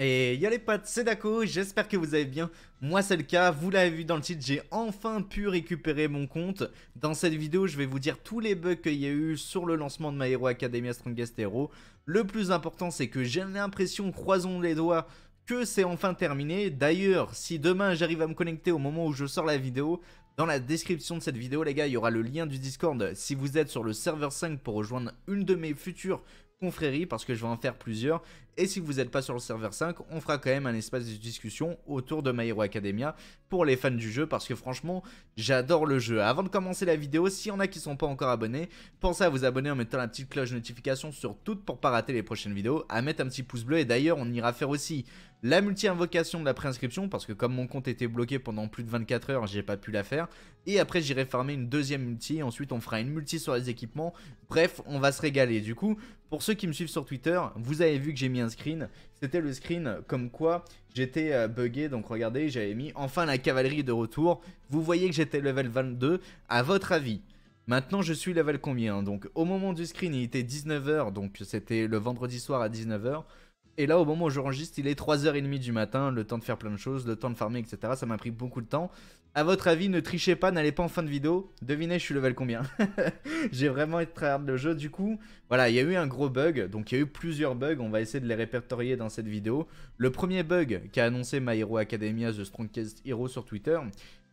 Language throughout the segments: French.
Et y'a les potes, c'est Dako, j'espère que vous allez bien. Moi c'est le cas, vous l'avez vu dans le titre, j'ai enfin pu récupérer mon compte. Dans cette vidéo, je vais vous dire tous les bugs qu'il y a eu sur le lancement de My Hero Academia Strongest Hero. Le plus important, c'est que j'ai l'impression, croisons les doigts, que c'est enfin terminé. D'ailleurs, si demain j'arrive à me connecter au moment où je sors la vidéo, dans la description de cette vidéo les gars, il y aura le lien du Discord si vous êtes sur le serveur 5 pour rejoindre une de mes futures confréries parce que je vais en faire plusieurs et si vous n'êtes pas sur le serveur 5, on fera quand même un espace de discussion autour de My Hero Academia pour les fans du jeu parce que franchement, j'adore le jeu. Avant de commencer la vidéo, s'il y en a qui ne sont pas encore abonnés, pensez à vous abonner en mettant la petite cloche notification sur toutes pour ne pas rater les prochaines vidéos, à mettre un petit pouce bleu et d'ailleurs, on ira faire aussi la multi-invocation de la préinscription parce que comme mon compte était bloqué pendant plus de 24 heures, j'ai pas pu la faire et après j'irai farmer une deuxième multi, ensuite on fera une multi sur les équipements. Bref, on va se régaler. Du coup, pour ceux qui me suivent sur Twitter, vous avez vu que j'ai mis un screen. C'était le screen comme quoi j'étais euh, buggé. Donc regardez, j'avais mis enfin la cavalerie de retour. Vous voyez que j'étais level 22. À votre avis, Maintenant, je suis level combien Donc, au moment du screen, il était 19h, donc c'était le vendredi soir à 19h. Et là, au moment où je j'enregistre, il est 3h30 du matin, le temps de faire plein de choses, le temps de farmer, etc. Ça m'a pris beaucoup de temps. À votre avis, ne trichez pas, n'allez pas en fin de vidéo. Devinez, je suis level combien J'ai vraiment été hard le jeu. Du coup, voilà, il y a eu un gros bug. Donc, il y a eu plusieurs bugs. On va essayer de les répertorier dans cette vidéo. Le premier bug qu'a annoncé My Hero Academia The Strongest Hero sur Twitter,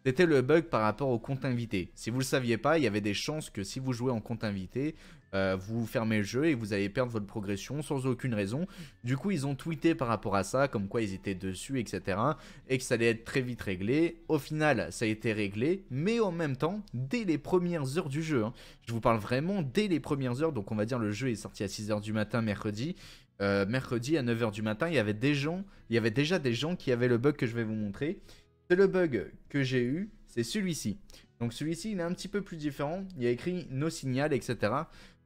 c'était le bug par rapport au compte invité. Si vous le saviez pas, il y avait des chances que si vous jouez en compte invité, euh, vous fermez le jeu et vous allez perdre votre progression sans aucune raison. Du coup, ils ont tweeté par rapport à ça, comme quoi ils étaient dessus, etc. Et que ça allait être très vite réglé. Au final, ça a été réglé, mais en même temps, dès les premières heures du jeu. Hein. Je vous parle vraiment dès les premières heures. Donc, on va dire le jeu est sorti à 6h du matin mercredi. Euh, mercredi à 9h du matin, il y avait des gens, il y avait déjà des gens qui avaient le bug que je vais vous montrer le bug que j'ai eu, c'est celui-ci. Donc celui-ci, il est un petit peu plus différent. Il y a écrit nos signal, etc.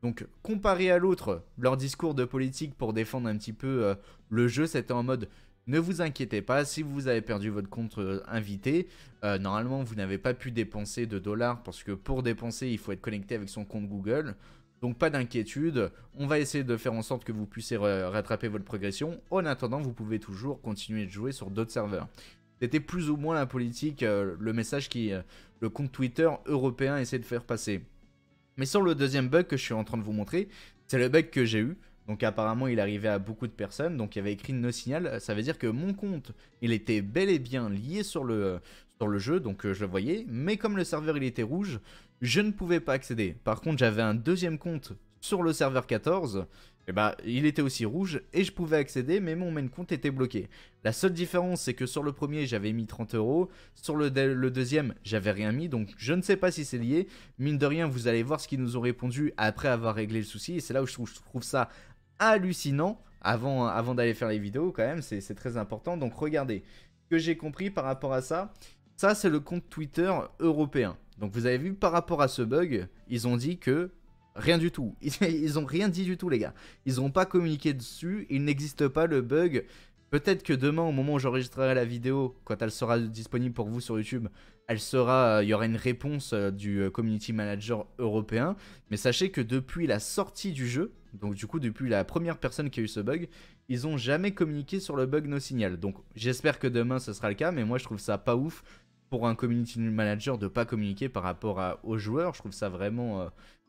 Donc comparé à l'autre, leur discours de politique pour défendre un petit peu euh, le jeu, c'était en mode ne vous inquiétez pas, si vous avez perdu votre compte euh, invité, euh, normalement vous n'avez pas pu dépenser de dollars parce que pour dépenser, il faut être connecté avec son compte Google. Donc pas d'inquiétude, on va essayer de faire en sorte que vous puissiez rattraper votre progression. En attendant, vous pouvez toujours continuer de jouer sur d'autres serveurs. C'était plus ou moins la politique, euh, le message qui euh, le compte Twitter européen essaie de faire passer. Mais sur le deuxième bug que je suis en train de vous montrer, c'est le bug que j'ai eu. Donc apparemment il arrivait à beaucoup de personnes, donc il y avait écrit no signal, ça veut dire que mon compte, il était bel et bien lié sur le, sur le jeu, donc euh, je le voyais, mais comme le serveur il était rouge, je ne pouvais pas accéder. Par contre j'avais un deuxième compte sur le serveur 14, et eh bah, ben, il était aussi rouge et je pouvais accéder, mais mon main compte était bloqué. La seule différence, c'est que sur le premier, j'avais mis 30 euros, sur le, deuxième, j'avais rien mis, donc je ne sais pas si c'est lié. Mine de rien, vous allez voir ce qu'ils nous ont répondu après avoir réglé le souci, et c'est là où je trouve, ça hallucinant avant, avant d'aller faire les vidéos quand même, c'est très important. Donc regardez, ce que j'ai compris par rapport à ça, ça c'est le compte Twitter européen. Donc vous avez vu par rapport à ce bug, ils ont dit que Rien du tout. Ils, ont rien dit du tout, les gars. Ils n'ont pas communiqué dessus. Il n'existe pas le bug. Peut-être que demain, au moment où j'enregistrerai la vidéo, quand elle sera disponible pour vous sur YouTube, elle sera, euh, il y aura une réponse euh, du euh, community manager européen. Mais sachez que depuis la sortie du jeu, donc du coup depuis la première personne qui a eu ce bug, ils ont jamais communiqué sur le bug no signal. Donc j'espère que demain ce sera le cas, mais moi je trouve ça pas ouf pour un community manager de pas communiquer par rapport aux joueurs. Je trouve ça vraiment. Euh,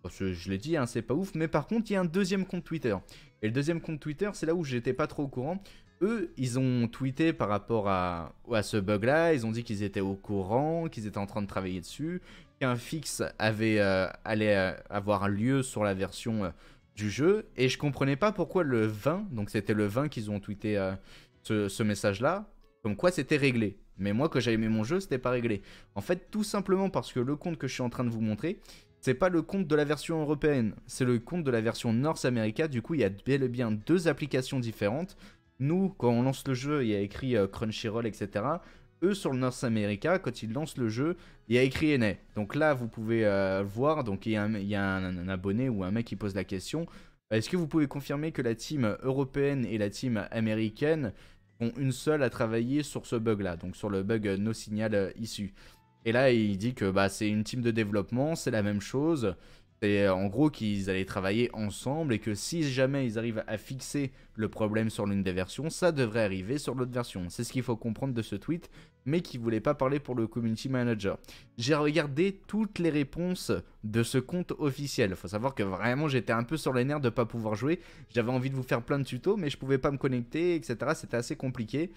je, l'ai dit, hein, c'est pas ouf. Mais par contre, il y a un deuxième compte Twitter. Et le deuxième compte Twitter, c'est là où j'étais pas trop au courant. Eux, ils ont tweeté par rapport à, à ce bug-là. Ils ont dit qu'ils étaient au courant, qu'ils étaient en train de travailler dessus, qu'un fixe avait, euh, allait euh, avoir lieu sur la version du jeu. Et je comprenais pas pourquoi le 20, donc c'était le 20 qu'ils ont tweeté ce, ce message-là, comme quoi c'était réglé. Mais moi, quand j'ai aimé mon jeu, c'était pas réglé. En fait, tout simplement parce que le compte que je suis en train de vous montrer, c'est pas le compte de la version européenne, c'est le compte de la version North America. Du coup, il y a bel et bien deux applications différentes. Nous, quand on lance le jeu, il y a écrit euh, Crunchyroll, etc. Eux, sur le North America, quand ils lancent le jeu, il y a écrit Enet. Donc là, vous pouvez euh, voir, donc il y a, un, abonné ou un mec qui pose la question. Est-ce que vous pouvez confirmer que la team européenne et la team américaine ont une seule à travailler sur ce bug-là, donc sur le bug euh, no signal euh, issu. Et là, il dit que bah, c'est une team de développement, c'est la même chose. C'est euh, en gros qu'ils allaient travailler ensemble et que si jamais ils arrivent à fixer le problème sur l'une des versions, ça devrait arriver sur l'autre version. C'est ce qu'il faut comprendre de ce tweet, mais qui voulait pas parler pour le community manager. J'ai regardé toutes les réponses de ce compte officiel. Il Faut savoir que vraiment j'étais un peu sur les nerfs de ne pas pouvoir jouer. J'avais envie de vous faire plein de tutos, mais je pouvais pas me connecter, etc. C'était assez compliqué.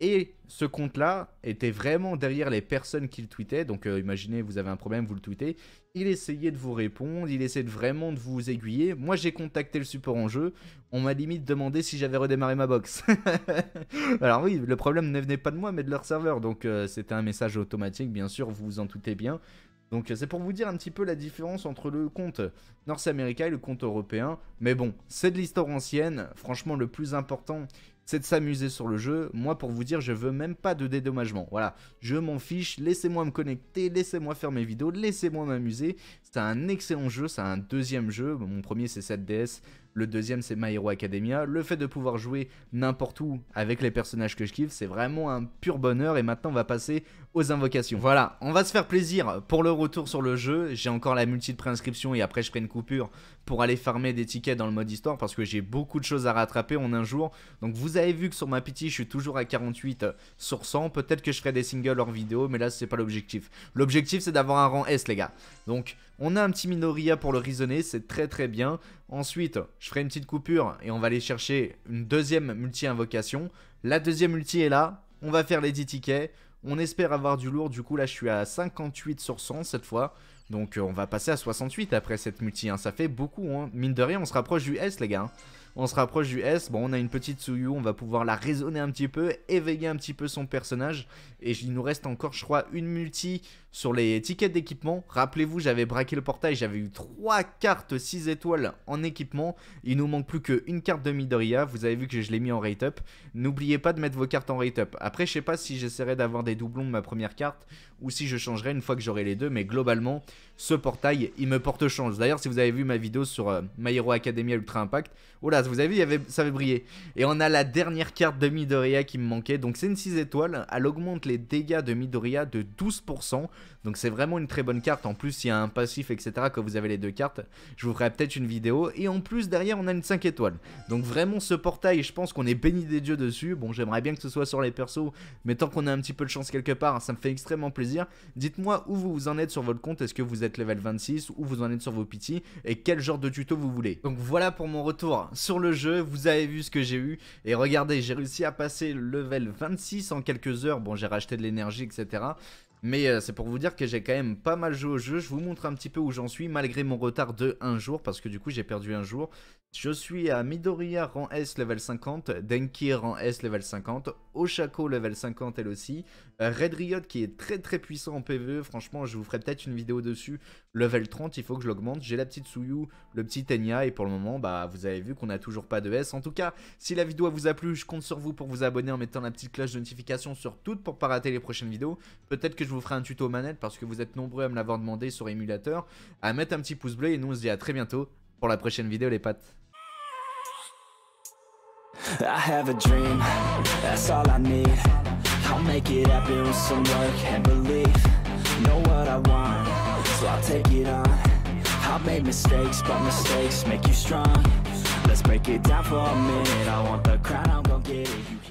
Et ce compte-là était vraiment derrière les personnes qui le tweetaient. Donc euh, imaginez, vous avez un problème, vous le tweetez. Il essayait de vous répondre, il essayait vraiment de vous aiguiller. Moi, j'ai contacté le support en jeu. On m'a limite demandé si j'avais redémarré ma box. Alors oui, le problème ne venait pas de moi, mais de leur serveur. Donc euh, c'était un message automatique, bien sûr, vous vous en doutez bien. Donc euh, c'est pour vous dire un petit peu la différence entre le compte North America et le compte européen. Mais bon, c'est de l'histoire ancienne. Franchement, le plus important, c'est de s'amuser sur le jeu. Moi, pour vous dire, je veux même pas de dédommagement. Voilà, je m'en fiche, laissez-moi me connecter, laissez-moi faire mes vidéos, laissez-moi m'amuser. C'est un excellent jeu, c'est un deuxième jeu. Mon premier, c'est 7DS. Le deuxième, c'est My Hero Academia. Le fait de pouvoir jouer n'importe où avec les personnages que je kiffe, c'est vraiment un pur bonheur. Et maintenant, on va passer aux invocations. Voilà, on va se faire plaisir pour le retour sur le jeu. J'ai encore la multi de préinscription et après, je ferai une coupure pour aller farmer des tickets dans le mode histoire parce que j'ai beaucoup de choses à rattraper en un jour. Donc, vous avez vu que sur ma pitié, je suis toujours à 48 sur 100. Peut-être que je ferai des singles hors vidéo, mais là, c'est pas l'objectif. L'objectif, c'est d'avoir un rang S, les gars. Donc, on a un petit Minoria pour le raisonner, c'est très très bien. Ensuite, je ferai une petite coupure et on va aller chercher une deuxième multi-invocation. La deuxième multi est là, on va faire les 10 tickets, on espère avoir du lourd, du coup là je suis à 58 sur 100 cette fois. Donc euh, on va passer à 68 après cette multi, hein. ça fait beaucoup, hein. mine de rien on se rapproche du S les gars. Hein. On se rapproche du S, bon on a une petite Suyu, on va pouvoir la raisonner un petit peu, éveiller un petit peu son personnage. Et il nous reste encore je crois une multi sur les tickets d'équipement. Rappelez-vous, j'avais braqué le portail, j'avais eu 3 cartes 6 étoiles en équipement. Il nous manque plus qu'une carte de Midoriya. Vous avez vu que je l'ai mis en rate up. N'oubliez pas de mettre vos cartes en rate up. Après, je sais pas si j'essaierai d'avoir des doublons de ma première carte ou si je changerai une fois que j'aurai les deux. Mais globalement, ce portail, il me porte chance. D'ailleurs, si vous avez vu ma vidéo sur euh, My Hero Academia Ultra Impact, oh là, vous avez vu, ça avait brillé. Et on a la dernière carte de Midoriya qui me manquait. Donc c'est une 6 étoiles. Elle augmente les dégâts de Midoriya de 12%. Donc c'est vraiment une très bonne carte. En plus, il y a un passif, etc. que vous avez les deux cartes, je vous ferai peut-être une vidéo. Et en plus, derrière, on a une 5 étoiles. Donc vraiment, ce portail, je pense qu'on est béni des dieux dessus. Bon, j'aimerais bien que ce soit sur les persos, mais tant qu'on a un petit peu de chance quelque part, ça me fait extrêmement plaisir. Dites-moi où vous en êtes sur votre compte. Est-ce que vous êtes level 26 Où vous en êtes sur vos piti Et quel genre de tuto vous voulez Donc voilà pour mon retour sur le jeu. Vous avez vu ce que j'ai eu. Et regardez, j'ai réussi à passer level 26 en quelques heures. Bon, j'ai racheté de l'énergie, etc. Mais euh, c'est pour vous dire que j'ai quand même pas mal joué au jeu. Je vous montre un petit peu où j'en suis malgré mon retard de 1 jour parce que du coup j'ai perdu un jour. Je suis à Midoriya rang S level 50, Denki rang S level 50, Oshako level 50 elle aussi, euh, Red Riot qui est très très puissant en PvE, franchement je vous ferai peut-être une vidéo dessus, level 30 il faut que je l'augmente, j'ai la petite Suyu, le petit Tenya et pour le moment bah vous avez vu qu'on a toujours pas de S. En tout cas si la vidéo vous a plu je compte sur vous pour vous abonner en mettant la petite cloche de notification sur toutes pour ne pas rater les prochaines vidéos, peut-être que je vous vous ferai un tuto manette parce que vous êtes nombreux à me l'avoir demandé sur émulateur, à mettre un petit pouce bleu et nous on se dit à très bientôt pour la prochaine vidéo les pattes. I have a dream, that's all I need I'll make it happen with some work and belief Know what I want, so I'll take it on I've made mistakes, but mistakes make you strong Let's break it down for a minute I want the crown, I'm gon' get it